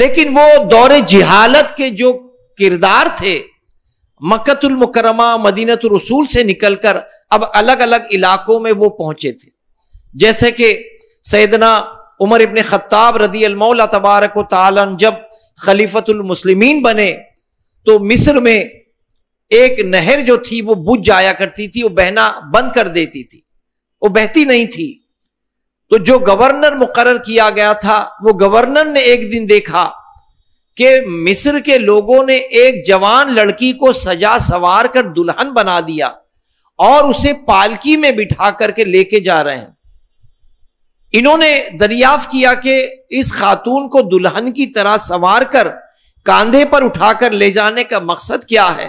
लेकिन वो दौरे जिहालत के जो किरदार थे मक्कतुल मुकरमा रसूल से निकलकर अब अलग अलग इलाकों में वो पहुंचे थे जैसे कि सैदना उमर इबन ख़त्ताब रदी अलमौल तबारक तालन जब खलीफतुलमसलिमीन बने तो मिस्र में एक नहर जो थी वो बुझ जाया करती थी वो बहना बंद कर देती थी वो बहती नहीं थी तो जो गवर्नर मुकर किया गया था वो गवर्नर ने एक दिन देखा कि मिस्र के लोगों ने एक जवान लड़की को सजा सवार कर दुल्हन बना दिया और उसे पालकी में बिठा करके लेके जा रहे हैं इन्होंने दरियाफ किया कि इस खातून को दुल्हन की तरह सवार कर कांधे पर उठाकर ले जाने का मकसद क्या है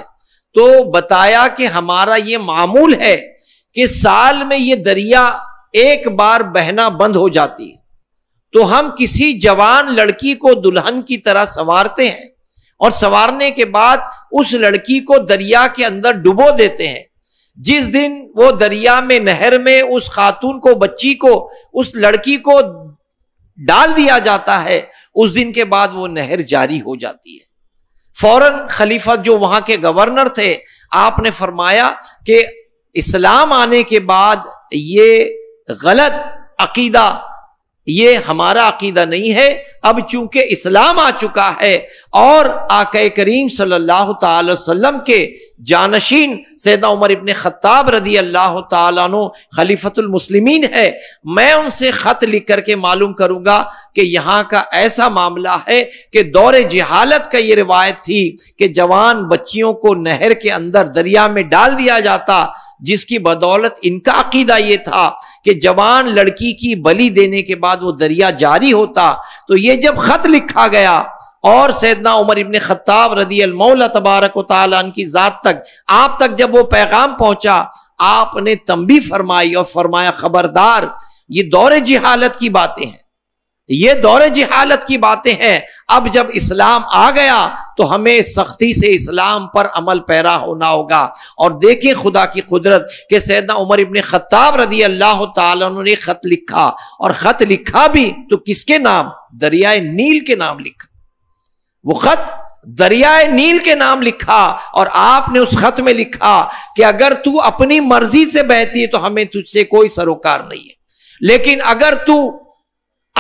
तो बताया कि हमारा ये मामूल है कि साल में ये दरिया एक बार बहना बंद हो जाती तो हम किसी जवान लड़की को दुल्हन की तरह संवारते हैं और संवारने के बाद उस लड़की को दरिया के अंदर डुबो देते हैं जिस दिन वो दरिया में नहर में उस खातून को बच्ची को उस लड़की को डाल दिया जाता है उस दिन के बाद वो नहर जारी हो जाती है फौरन खलीफा जो वहां के गवर्नर थे आपने फरमाया कि इस्लाम आने के बाद ये गलत अकीदा ये हमारा अकीदा नहीं है अब चूंकि इस्लाम आ चुका है और आके करीम सल्लल्लाहु अलैहि वसल्लम के जानशीन सैदा उमर इबन ख़त्ताब रदी अल्लाह तु है मैं उनसे ख़त लिख करके मालूम करूंगा कि यहाँ का ऐसा मामला है कि दौर जहालत का ये रिवायत थी कि जवान बच्चियों को नहर के अंदर दरिया में डाल दिया जाता जिसकी बदौलत इनका अकीदा ये था कि जवान लड़की की बली देने के बाद वो दरिया जारी होता तो ये जब ख़त लिखा गया और सैदना उमर इबन ख़त्ताब रदी मौला तबारक तालन की ज़ात तक आप तक जब वो पैगाम पहुंचा आपने तंबी फरमाई और फरमाया खबरदार ये दौर जिहालत की बातें हैं ये दौर जिहालत की बातें हैं अब जब इस्लाम आ गया तो हमें सख्ती से इस्लाम पर अमल पैरा होना होगा और देखें खुदा की कुदरत के सैदा उमर इबन ख़त्ताब रजी अल्लाह ने ख़त लिखा और ख़त लिखा भी तो किसके नाम दरियाए नील के नाम लिखा वो ख़त दरियाए नील के नाम लिखा और आपने उस खत में लिखा कि अगर तू अपनी मर्जी से बहती है तो हमें तुझसे कोई सरोकार नहीं है लेकिन अगर तू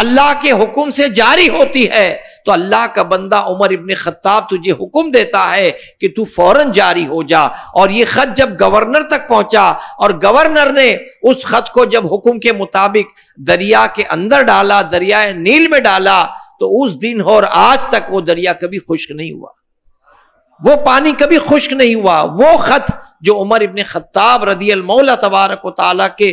अल्लाह के हुक्म से जारी होती है तो अल्लाह का बंदा उमर इबन खत्ताब तुझे हुक्म देता है कि तू फौरन जारी हो जा और ये खत जब गवर्नर तक पहुंचा और गवर्नर ने उस खत को जब हुक्म के मुताबिक दरिया के अंदर डाला दरिया नील में डाला तो उस दिन और आज तक वो दरिया कभी खुश्क नहीं हुआ वो पानी कभी खुश्क नहीं हुआ वो खत जो उमर इबन खत्ताब रदी मौला तबारक वाली के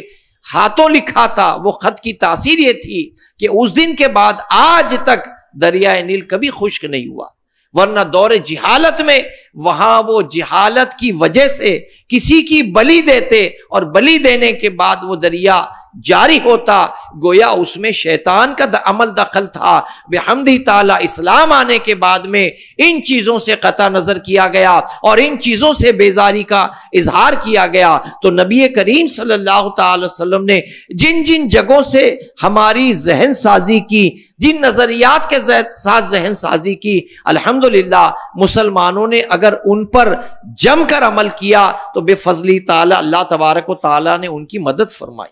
हाथों लिखा था वो खत की तासीर ये थी कि उस दिन के बाद आज तक दरिया नील कभी खुश्क नहीं हुआ वरना दौरे जिहालत में वहां वो जिहालत की वजह से किसी की बलि देते और बलि देने के बाद वो दरिया जारी होता गोया उसमें शैतान का अमल दखल था बेहमदी ताला इस्लाम आने के बाद में इन चीज़ों से कता नज़र किया गया और इन चीज़ों से बेजारी का इजहार किया गया तो नबी करीम सल्लल्लाहु अलैहि वसल्लम ने जिन जिन जगहों से हमारी जहन साजी की जिन नज़रियात के साथ जहन साजी की अल्हम्दुलिल्लाह मुसलमानों ने अगर उन पर जमकर अमल किया तो बेफजली ताला अल्लाह तबारक वाली ने उनकी मदद फरमाई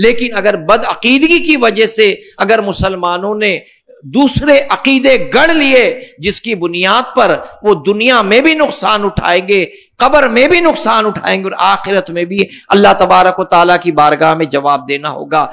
लेकिन अगर बदअकीदगी की वजह से अगर मुसलमानों ने दूसरे अकीदे गढ़ लिए जिसकी बुनियाद पर वो दुनिया में भी नुकसान उठाएंगे कबर में भी नुकसान उठाएंगे और आखिरत में भी अल्लाह तबारक ताला की बारगाह में जवाब देना होगा